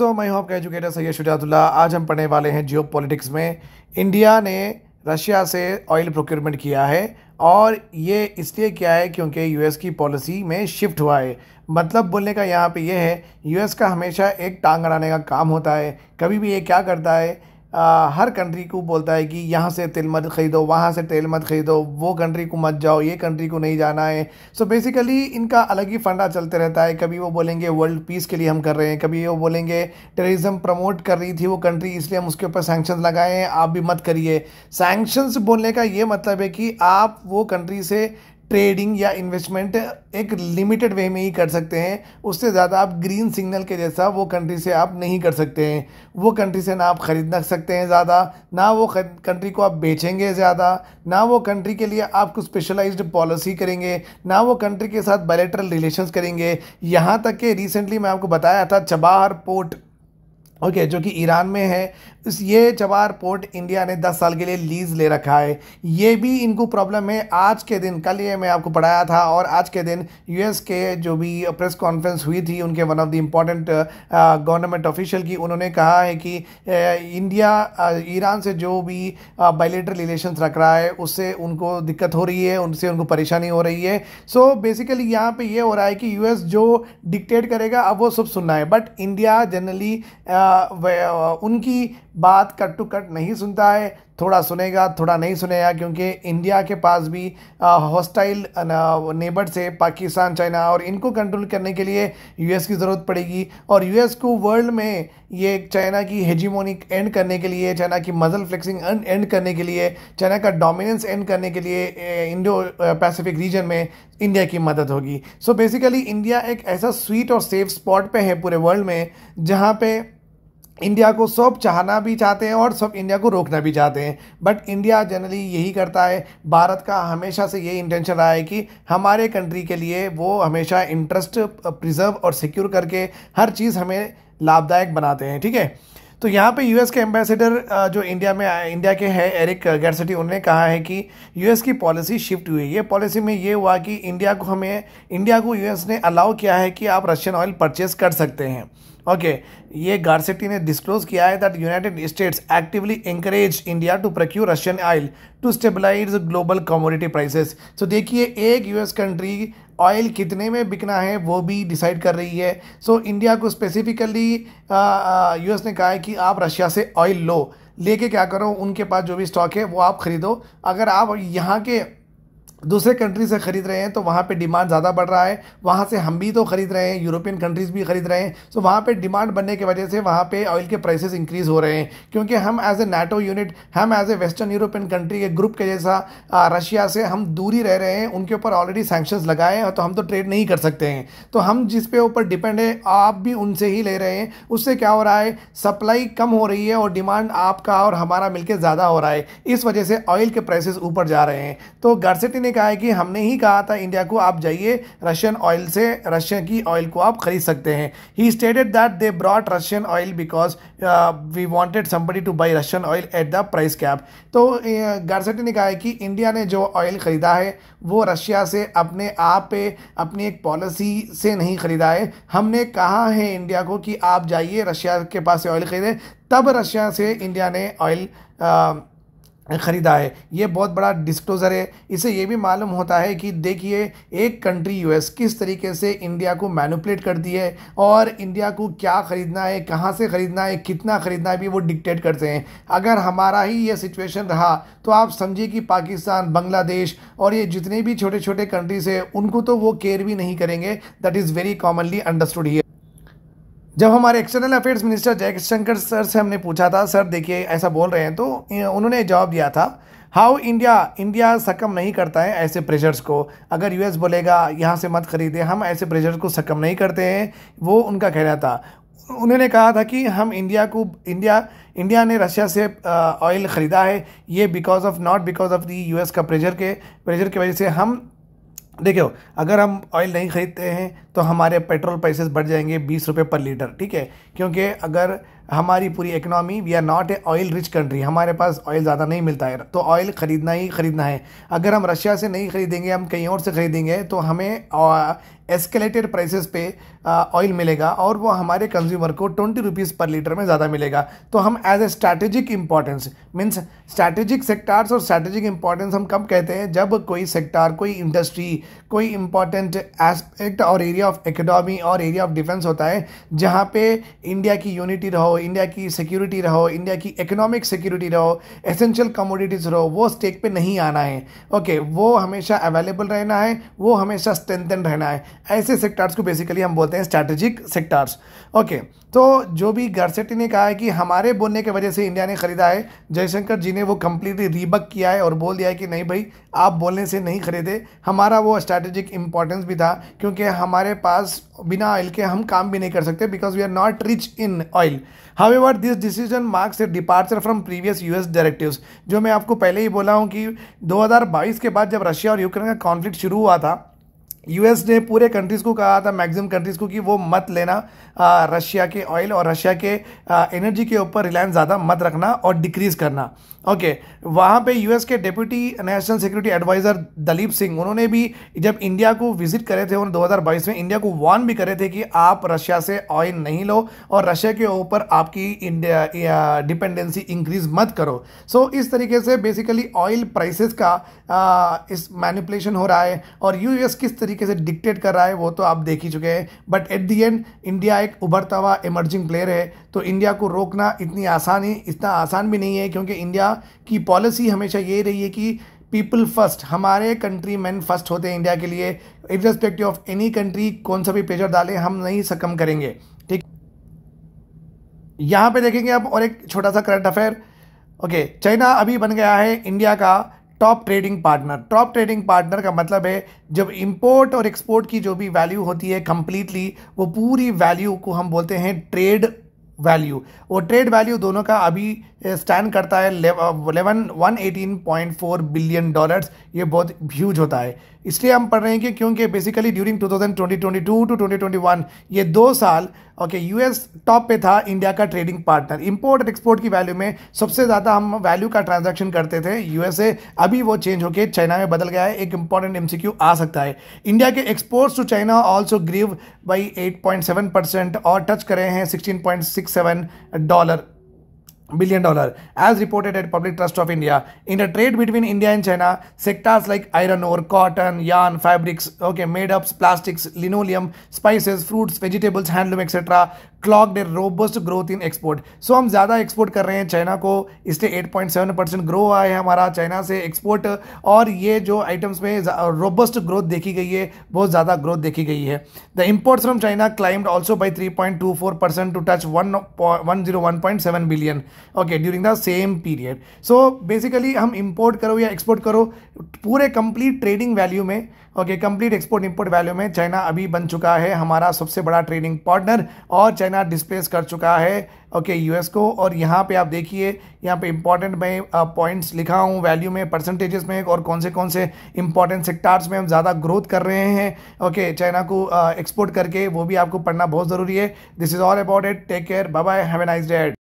तो मैं हूँ आपका एजुकेटर सैयद शुजातुल्ला आज हम पढ़ने वाले हैं जियो पॉलिटिक्स में इंडिया ने रशिया से ऑयल प्रोक्योरमेंट किया है और ये इसलिए किया है क्योंकि यूएस की पॉलिसी में शिफ्ट हुआ है मतलब बोलने का यहाँ पे ये यह है यूएस का हमेशा एक टांग अड़ाने का काम होता है कभी भी ये क्या करता है आ, हर कंट्री को बोलता है कि यहाँ से तेल मत ख़रीदो वहाँ से तेल मत ख़रीदो वो कंट्री को मत जाओ ये कंट्री को नहीं जाना है सो so बेसिकली इनका अलग ही फंडा चलते रहता है कभी वो बोलेंगे वर्ल्ड पीस के लिए हम कर रहे हैं कभी वो बोलेंगे टेररिज्म प्रमोट कर रही थी वो कंट्री इसलिए हम उसके ऊपर सैंक्शन लगाएँ हैं आप भी मत करिए सैंक्शंस बोलने का ये मतलब है कि आप वो कंट्री से ट्रेडिंग या इन्वेस्टमेंट एक लिमिटेड वे में ही कर सकते हैं उससे ज़्यादा आप ग्रीन सिग्नल के जैसा वो कंट्री से आप नहीं कर सकते हैं वो कंट्री से ना आप ख़रीद सकते हैं ज़्यादा ना वो कंट्री को आप बेचेंगे ज़्यादा ना वो कंट्री के लिए आप कुछ स्पेशलाइज्ड पॉलिसी करेंगे ना वो कंट्री के साथ बायलेटरल रिलेशन करेंगे यहाँ तक कि रिसेंटली मैं आपको बताया था चबाहर पोर्ट ओके okay, जो कि ईरान में है इस ये जवार पोर्ट इंडिया ने 10 साल के लिए लीज ले रखा है ये भी इनको प्रॉब्लम है आज के दिन कल ये मैं आपको पढ़ाया था और आज के दिन यूएस के जो भी प्रेस कॉन्फ्रेंस हुई थी उनके one of the important government official की उन्होंने कहा है कि uh, इंडिया uh, ईरान से जो भी बाइलेटर uh, रिलेशन रख रहा है उससे उनको दिक्कत हो रही है उनसे उनको परेशानी हो रही है सो बेसिकली यहाँ पे ये हो रहा है कि यू जो डिक्टेट करेगा अब वो सब सुनना है बट इंडिया जनरली उनकी बात कट टू कट नहीं सुनता है थोड़ा सुनेगा थोड़ा नहीं सुनेगा क्योंकि इंडिया के पास भी हॉस्टाइल नेबर से पाकिस्तान चाइना और इनको कंट्रोल करने के लिए यूएस की ज़रूरत पड़ेगी और यूएस को वर्ल्ड में ये चाइना की हेजीमोनिक एंड करने के लिए चाइना की मजल फ्लेक्सिंग एंड करने के लिए चाइना का डोमिनेंस एंड करने के लिए इंडो पैसिफिक रीजन में इंडिया की मदद होगी सो बेसिकली इंडिया एक ऐसा स्वीट और सेफ स्पॉट पे है पूरे वर्ल्ड में जहाँ पे इंडिया को सब चाहना भी चाहते हैं और सब इंडिया को रोकना भी चाहते हैं बट इंडिया जनरली यही करता है भारत का हमेशा से यही इंटेंशन रहा है कि हमारे कंट्री के लिए वो हमेशा इंटरेस्ट प्रिजर्व और सिक्योर करके हर चीज़ हमें लाभदायक बनाते हैं ठीक है तो यहाँ पे यूएस के एम्बेसडर जो इंडिया में इंडिया के हैं एरिक गैरसिटी उन्होंने कहा है कि यूएस की पॉलिसी शिफ्ट हुई है ये पॉलिसी में ये हुआ कि इंडिया को हमें इंडिया को यूएस ने अलाउ किया है कि आप रशियन ऑयल परचेज कर सकते हैं ओके ये गार्सिटी ने डिस्क्लोज किया है that United States actively encourage India to procure Russian oil to stabilise global commodity prices so देखिए एक यूएस कंट्री ऑयल कितने में बिकना है वो भी डिसाइड कर रही है सो so, इंडिया को स्पेसिफिकली यूएस ने कहा है कि आप रशिया से ऑयल लो लेके क्या करो उनके पास जो भी स्टॉक है वो आप ख़रीदो अगर आप यहाँ के दूसरे कंट्री से ख़रीद रहे हैं तो वहाँ पे डिमांड ज़्यादा बढ़ रहा है वहाँ से हम भी तो ख़रीद रहे हैं यूरोपियन कंट्रीज़ भी ख़रीद रहे हैं सो वहाँ पे डिमांड बनने की वजह से वहाँ पे ऑयल के प्राइसेस इंक्रीज़ हो रहे हैं क्योंकि हम एज ए नाटो यूनिट हम as a western European country के ग्रुप के जैसा रशिया से हम दूरी रह रहे हैं उनके ऊपर ऑलरेडी सैक्शन लगाए हैं तो हम तो ट्रेड नहीं कर सकते हैं तो हम जिस पे ऊपर डिपेंड है आप भी उनसे ही ले रहे हैं उससे क्या हो रहा है सप्लाई कम हो रही है और डिमांड आपका और हमारा मिलकर ज़्यादा हो रहा है इस वजह से ऑयल के प्राइसेस ऊपर जा रहे हैं तो गर्सिटी ने ने कहा है कि हमने ही कहा था इंडिया को आप जाइए रशियन ऑयल से रशिया की ऑयल को आप खरीद सकते हैं he stated that they brought Russian oil because we wanted somebody to buy Russian oil at the price cap तो गारसेटी uh, ने कहा है कि इंडिया ने जो ऑयल ख़रीदा है वो रशिया से अपने आप पे अपनी एक पॉलिसी से नहीं ख़रीदा है हमने कहा है इंडिया को कि आप जाइए रशिया के पास से ऑयल ख़रीदें तब रशिया से इंडिया ने ऑयल ख़रीदा है ये बहुत बड़ा डिस्क्लोज़र है इसे ये भी मालूम होता है कि देखिए एक कंट्री यूएस किस तरीके से इंडिया को मैनुपलेट करती है और इंडिया को क्या ख़रीदना है कहाँ से ख़रीदना है कितना ख़रीदना है भी वो डिक्टेट करते हैं अगर हमारा ही ये सिचुएशन रहा तो आप समझिए कि पाकिस्तान बांग्लादेश और ये जितने भी छोटे छोटे कंट्रीज़ हैं उनको तो वो केयर भी नहीं करेंगे that is very commonly understood he जब हमारे external affairs minister Jaishankar sir से हमने पूछा था सर देखिए ऐसा बोल रहे हैं तो उन्होंने जवाब दिया था हाउ इंडिया इंडिया सकम नहीं करता है ऐसे प्रेशर्स को अगर यूएस बोलेगा यहाँ से मत खरीदे हम ऐसे प्रेशर्स को सकम नहीं करते हैं वो उनका कहना था उन्होंने कहा था कि हम इंडिया को इंडिया इंडिया ने रशिया से ऑयल ख़रीदा है ये because of not because of the US का प्रेशर के प्रेशर की वजह से हम देखो अगर हम ऑयल नहीं ख़रीदते हैं तो हमारे पेट्रोल प्राइसेस बढ़ जाएंगे बीस रुपये पर लीटर ठीक है क्योंकि अगर हमारी पूरी economy we are not a oil rich country हमारे पास ऑयल ज़्यादा नहीं मिलता है तो ऑयल ख़रीदना ही ख़रीदना है अगर हम रशिया से नहीं ख़रीदेंगे हम कहीं और से ख़रीदेंगे तो हमें एस्केलेटेड प्राइसेस पे ऑयल मिलेगा और वो हमारे कंज्यूमर को ट्वेंटी रुपीज़ पर लीटर में ज़्यादा मिलेगा तो हम as a strategic importance means strategic sectors और स्ट्रैटेजिक इंपॉर्टेंस हम कब कहते हैं जब कोई सेक्टर कोई इंडस्ट्री कोई इंपॉर्टेंट एस्पेक्ट और एरिया ऑफ इकोनॉमी और एरिया ऑफ डिफेंस होता है जहाँ पे इंडिया की यूनिटी रहो इंडिया की सिक्योरिटी रहो इंडिया की इकोनॉमिक सिक्योरिटी रहो एसेंशियल कमोडिटीज़ रहो वो स्टेक पे नहीं आना है ओके okay, वो हमेशा अवेलेबल रहना है वो हमेशा स्ट्रेंथन रहना है ऐसे सेक्टर्स को बेसिकली हम बोलते हैं स्ट्रैटेजिक सेक्टर्स ओके तो जो भी गर्सेटी ने कहा है कि हमारे बोलने की वजह से इंडिया ने ख़रीदा है जयशंकर जी ने वो कम्प्लीटली रीबक किया है और बोल दिया है कि नहीं भाई आप बोलने से नहीं खरीदे हमारा वो स्ट्रैटेजिक इम्पॉर्टेंस भी था क्योंकि हमारे पास बिना ऑयल के हम काम भी नहीं कर सकते because we are not rich in oil ever this decision marks a departure from previous US directives जो मैं आपको पहले ही बोला हूँ कि 2022 के बाद जब रशिया और यूक्रेन का कॉन्फ्लिक्ट शुरू हुआ था यूएस ने पूरे कंट्रीज़ को कहा था मैक्सिमम कंट्रीज़ को कि वो मत लेना रशिया के ऑयल और रशिया के आ, एनर्जी के ऊपर रिलायंस ज़्यादा मत रखना और डिक्रीज़ करना ओके वहाँ पे यूएस के deputy national security adviser Daleep Singh उन्होंने भी जब इंडिया को विजिट करे थे उन्होंने दो में इंडिया को वार्न भी करे थे कि आप रशिया से ऑयल नहीं लो और रशिया के ऊपर आपकी इंडिया डिपेंडेंसी इंक्रीज मत करो सो so, इस तरीके से बेसिकली ऑयल प्राइसेस का आ, इस मैनिपुलेशन हो रहा है और यूएस किस तरीके तरीके से डिक्टेट कर रहा है वो तो आप देख ही चुके हैं but at the end India एक उभरता हुआ इमर्जिंग प्लेयर है तो इंडिया को रोकना इतनी आसान ही इतना आसान भी नहीं है क्योंकि इंडिया की पॉलिसी हमेशा ये रही है कि पीपल फर्स्ट हमारे कंट्री मैन फर्स्ट होते हैं इंडिया के लिए इरेस्पेक्टिव ऑफ एनी कंट्री कौन सा भी पेजर डालें हम नहीं सकम करेंगे ठीक यहाँ पे देखेंगे आप और एक छोटा सा करंट अफेयर ओके चाइना अभी बन गया है इंडिया का top trading partner top trading partner का मतलब है जब इंपोर्ट और एक्सपोर्ट की जो भी वैल्यू होती है कंप्लीटली वो पूरी वैल्यू को हम बोलते हैं ट्रेड वैल्यू और ट्रेड वैल्यू दोनों का अभी स्टैंड करता है eleven one eighteen point four billion dollars ये बहुत ह्यूज होता है इसलिए हम पढ़ रहे हैं कि क्योंकि basically during two thousand twenty twenty two to twenty twenty one ये दो साल ओके यूएस टॉप पे था इंडिया का ट्रेडिंग पार्टनर इम्पोर्ट और एक्सपोर्ट की वैल्यू में सबसे ज़्यादा हम वैल्यू का ट्रांजेक्शन करते थे यूएसए अभी वो चेंज होकर चाइना में बदल गया है एक इंपॉर्टेंट एम आ सकता है इंडिया के exports to China also grew by eight percent और टच करे हैं sixteen dollar billion dollar as reported at public trust of india in the trade between india and china sectors like iron ore cotton yarn fabrics okay made ups plastics linoleum spices fruits vegetables handloom etc clocked a robust growth in export so hum zyada export kar rahe hain china ko isse 8.7 grow hua hai hamara china se export aur ye jo items mein robust growth dekhi gayi hai bahut zyada growth dekhi gayi hai the imports from china climbed also by 3.24 to touch 101.7 billion okay during the same period so basically हम import करो या export करो पूरे complete trading value में okay complete export import value में China अभी बन चुका है हमारा सबसे बड़ा ट्रेडिंग पार्टनर और चाइना डिस्प्लेस कर चुका है ओके okay, यूएस को और यहाँ पे आप देखिए यहाँ पे इंपॉर्टेंट मैं पॉइंट्स लिखा हूँ वैल्यू में परसेंटेजेस में और कौन से कौन से इंपॉर्टेंट सेक्टार्स में हम ज़्यादा ग्रोथ कर रहे हैं ओके okay, चाइना को एक्सपोर्ट uh, करके वो भी आपको पढ़ना बहुत ज़रूरी है this is all about it take care bye bye have a nice day